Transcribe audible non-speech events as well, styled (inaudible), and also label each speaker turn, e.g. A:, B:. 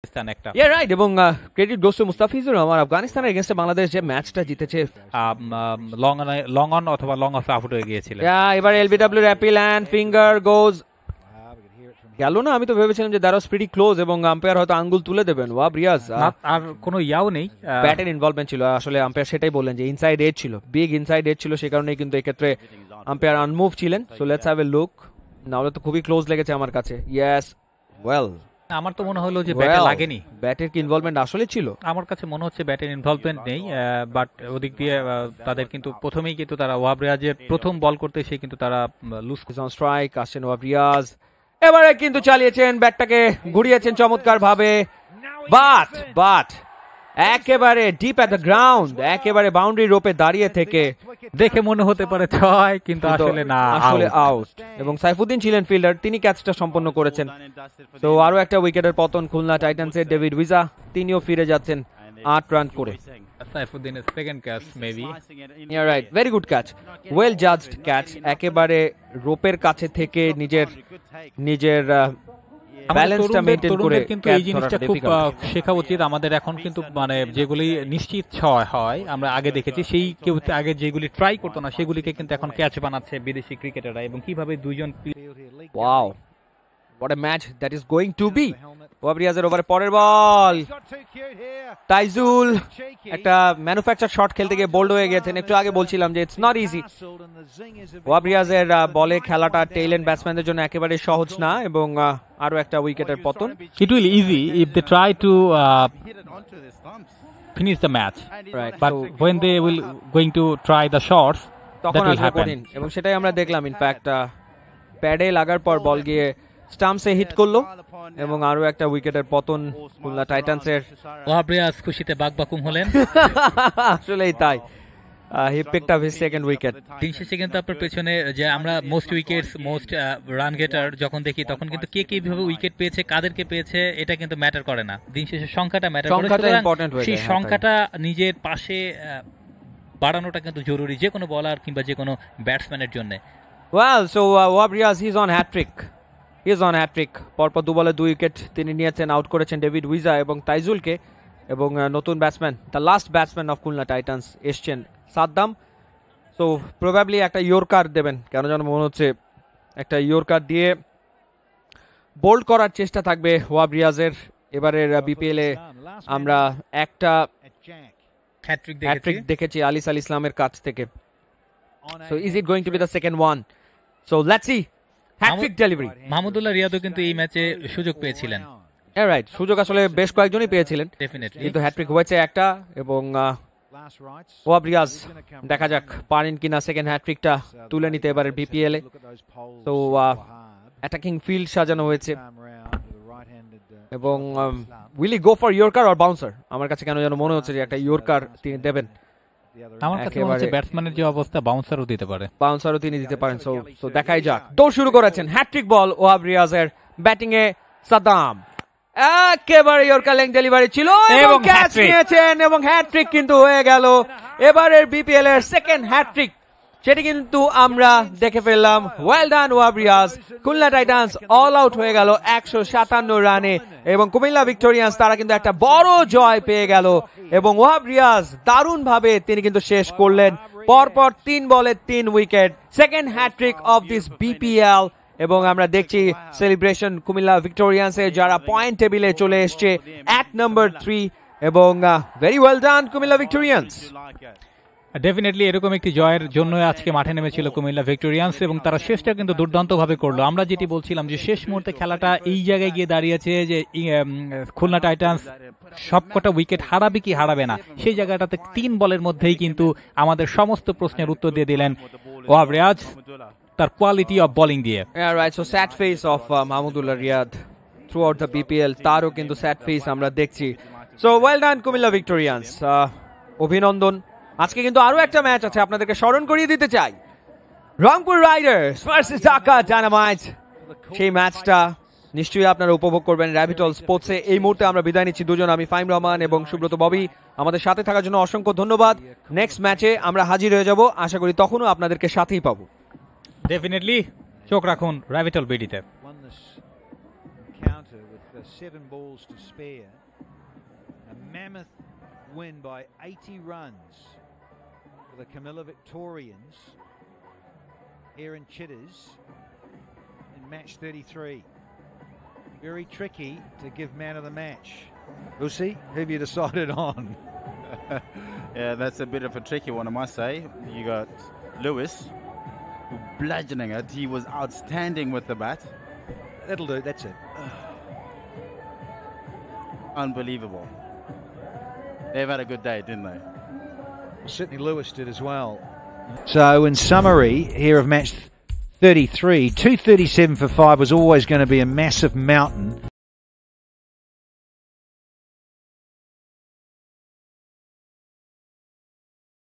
A: Pakistan yeah right
B: এবং credit goes Mustafizur Rahman আফগানিস্তানের এগেইনস্টে বাংলাদেশ যে ম্যাচটা জিতেছে লং অন লং অন অথবা লং অফ আউট হয়ে গিয়েছিল ইয়া এবার LBW appeal and finger goes গেল না আমি তো ভেবেছিলাম যে দ্যারস প্রিটি ক্লোজ এবং আম্পায়ার হয়তো আঙ্গুল তুলে দেবেন ওয়াব রিয়াজ আর কোনো ইয়াও নেই ব্যাটের ইনভলভমেন্ট ছিল আসলে আম্পায়ার সেটাই বললেন যে ইনসাইড এজ ছিল বিগ ইনসাইড এজ ছিল সে কারণেই কিন্তু এক্ষেত্রে আম্পায়ার আনমুভ ছিলেন so let's have a look না হলে তো খুবই ক্লোজ লেগেছে আমার কাছে ইয়েস ওয়েল
A: আমার তো মনে হলো যে ব্যাটে লাগেনি
B: ব্যাটের কি ইনভলভমেন্ট আসলে ছিল
A: আমার কাছে মনে হচ্ছে ব্যাটের ইনভলভমেন্ট নেই বাট ওদিক দিয়ে
B: তাদের কিন্তু প্রথমেই কিন্তু তারা ওয়াব রিয়াজের প্রথম বল করতে এসে কিন্তু তারা লুজ অন স্ট্রাইক আসেন ওয়াব রিয়াজ এবারে কিন্তু চালিয়েছেন ব্যাটটাকে ঘুরিয়েছেন চমৎকার ভাবে বাট বাট একেবারে ডিপ অ্যাট দ্য গ্রাউন্ড একেবারে বাউন্ডারি রোপে দাঁড়িয়ে থেকে দেখে মনে হতে পারে ছয় কিন্তু আসলে না আসলে আউট এবং সাইফুদ্দিন ছিলেন ফিল্ডার তিনি ক্যাচটা সম্পন্ন করেছেন তো আরো একটা উইকেটের পতন খুলনা টাইটানসের ডেভিড উইজা তিনিও ফিরে যাচ্ছেন আট রান করে একেবারে রোপের কাছে থেকে নিজের নিজের ব্যালেন্সটা মেইনটেইন করে কিন্তু এই জিনিসটা খুব
A: শেখা উচিত আমাদের এখন কিন্তু মানে যেগুলি নিশ্চিত ছয় হয় আমরা আগে দেখেছি সেই কেউ আগে যেগুলি ট্রাই করতো না সেগুলিকে কিন্তু এখন ক্যাচ বানাচ্ছে বিদেশি ক্রিকেটাররা এবং কিভাবে দুইজন
B: wow what a match that is going to be ওয়াবরিয়াজের ওভারে পরের বল তাইজুল একটা ম্যানুফ্যাকচার শট খেলতে গিয়ে বোল্ড হয়ে গেছেন একটু আগে বলছিলাম যে ইটস নট ইজি ওয়াবরিয়াজের বলে খেলাটা টেইল ব্যাটসম্যানদের জন্য একেবারে সহজ না এবং আরো একটা উইকেটের পতন
A: it will easy if they try to finish the match but when they will going to try the shots তখন আসবে কঠিন
B: এবং সেটাই আমরা দেখলাম ইনফ্যাক্ট প্যাডে লাগার পর বল গিয়ে স্টাম্পসে হিট করলো এবং আরো একটা উইকেটের পতন খুলনা টাইটান্সের ওয়াবরিয়াজ খুশিতে বাকবাকুম হলেন (laughs) আসলেই তাই
A: he picked up his second wicket দিন শেষে কিন্তু পেছনে যে আমরা most wickets most run getter যখন দেখি তখন কিন্তু কে কে ভাবে উইকেট পেয়েছে কাদেরকে পেয়েছে এটা কিন্তু ম্যাটার করে না দিন শেষে সংখ্যাটা ম্যাটার করে ইম্পর্টেন্ট সেই হ্যাঁ, সংখ্যাটা নিজের পাশে
B: বাড়ানোটা কিন্তু জরুরি যে কোনো বলার কিংবা যে কোনো ব্যাটসম্যানের জন্য well so Wahab Riaz he is on hattrick is on hattrick পরপর দু বলে দুই উইকেট তিনি নিয়েছেন আউট করেছেন ডেভিড উইজা এবং তাইজুলকে এবং নতুন batsman the last batsman of Khulna Titans এসছেন সাদ্দাম সো প্রবাবলি একটা ইয়োরকার দেবেন কেন যেন মনে হচ্ছে একটা ইয়োরকার দিয়ে বোল্ড করার চেষ্টা থাকবে ওয়াব রিয়াজের এবারের বিপিএলে আমরা একটা হ্যাট্রিক দেখেছি আলিস আল ইসলামের কাছ থেকে so is it going to be the second one so let's see hattrick delivery Mahmudullah রিয়াদও কিন্তু এই ম্যাচে সুযোগ পেয়েছিলেন রাইট সুযোগ আসলে বেশ কয়েকজনই পেয়েছিলেন ডেফিনেটলি কিন্তু হ্যাটট্রিক হয়েছে একটা এবং ওয়াব রিয়াজ দেখা যাক পারেন কিনা সেকেন্ড হ্যাটট্রিকটা তুলে নিতে এবারে বিপিএল এ তো অ্যাটাকিং ফিল্ড সাজানো হয়েছে এবং Willey go for yorker or bouncer আমার কাছে কেন যেন মনে হচ্ছে যে একটা ইয়র্কার তিনি দেবেন আমার কাছে মনে হচ্ছে ব্যাটসম্যানের যে অবস্থা বাউন্সারও দিতে পারে বাউন্সারও তিনি দিতে পারেন সো সো দেখাই যাক দৌড় শুরু করেছেন হ্যাট্রিক বল ওয়াব রিয়াজের ব্যাটিং এ সাদাম একেবারে ইয়র্কার লেং ডেলিভারি ছিল এবং ক্যাচ নিয়েছেন এবং হ্যাট্রিক কিন্তু হয়ে গেল এবারের বিপিএল এর সেকেন্ড হ্যাট্রিক সেটি কিন্তু আমরা দেখে ফেললাম ওয়েল ডান ওয়াবরিয়াস খুলনা টাইটান্স অল আউট হয়ে গেল একশো সাতান্ন রানে এবং কুমিল্লা ভিক্টোরিয়ান্স তারা কিন্তু একটা বড় জয় পেয়ে গেল এবং ওয়াব রিয়াজ দারুণ ভাবে তিনি কিন্তু শেষ করলেন পরপর তিন বলে তিন wicket second hattrick of this BPL এবং আমরা দেখছি সেলিব্রেশন কুমিল্লা এর যারা পয়েন্ট টেবিলে চলে এসছে এক নম্বর থ্রি এবং very well done Comilla Victorians
A: definitely এরকম একটি জয়ের জন্য আজকে মাঠে নেমেছিল কুমিল্লা ভিক্টোরিয়ান্স এবং তারা শেষটা কিন্তু দুর্দান্তভাবে করলো আমরা যেটি বলছিলাম যে শেষ মুহূর্তে খেলাটা এই জায়গায় গিয়ে দাঁড়িয়েছে যে খুলনা টাইটান্স সবকটা উইকেট হারাবে কি হারাবে না সেই জায়গাটাতে তিন বলের মধ্যেই কিন্তু আমাদের সমস্ত প্রশ্নের উত্তর দিয়ে দিলেন ওয়াব রিয়াজ তার কোয়ালিটি অফ বোলিং দিয়ে
B: face of Riyad through the BPL তারও কিন্তু স্যাট ফেস আমরা দেখছি so well done Comilla Victorians অভিনন্দন আজকে কিন্তু আরও একটা ম্যাচ আছে আপনাদেরকে স্মরণ করিয়ে দিতে চাই Rangpur Riders versus Dhaka Dynamites সেই ম্যাচটা নিশ্চয়ই আপনারা উপভোগ করবেন র্যাবিটল স্পোর্টসে এই মুহূর্তে আমরা বিদায় নিচ্ছি দুজন আমি ফাইম রহমান এবং সুব্রত ববি আমাদের সাথে থাকার জন্য অসংখ্য ধন্যবাদ নেক্সট ম্যাচে আমরা হাজির হয়ে যাব আশা করি তখনও আপনাদেরকে সাথেই পাবো ডেফিনেটলি চোখ রাখুন র্যাবিটল বিডিতে uh,
A: A mammoth win by 80 runs. the Camilla Victorians here in Chitters in match 33. Very tricky to give man of the match. Lucy, who have you decided on? (laughs) yeah, that's a bit of a tricky one, I must say. You got Lewis bludgeoning it. He was outstanding with the bat. That'll do, that's it. Unbelievable. They've had a good day, didn't they? Sydney Lewis did as well. So, in summary, here of match 33, 237
B: for 5 was always going to be a massive mountain.